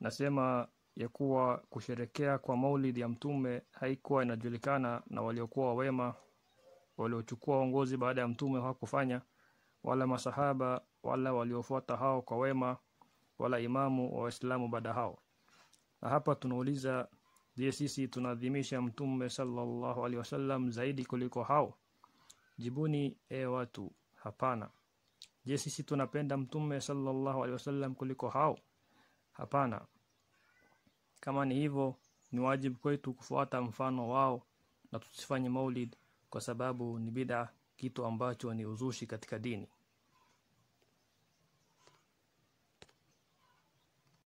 Nasema ya kuwa kusherekea kwa maulid ya Mtume haikuwa inajulikana na waliokuwa wema waliochukua uongozi baada ya Mtume hawakufanya, wala masahaba wala waliofuata hao kwa wema, wala imamu wa Waislamu baada hao. Na hapa tunauliza, je, sisi tunadhimisha Mtume sallallahu alaihi wasallam zaidi kuliko hao? Jibuni, e watu, hapana. Je, sisi tunapenda Mtume sallallahu alaihi wasallam kuliko hao? Hapana. Kama ni hivyo, ni wajibu kwetu kufuata mfano wao na tusifanye maulid kwa sababu ni bid'a, kitu ambacho ni uzushi katika dini.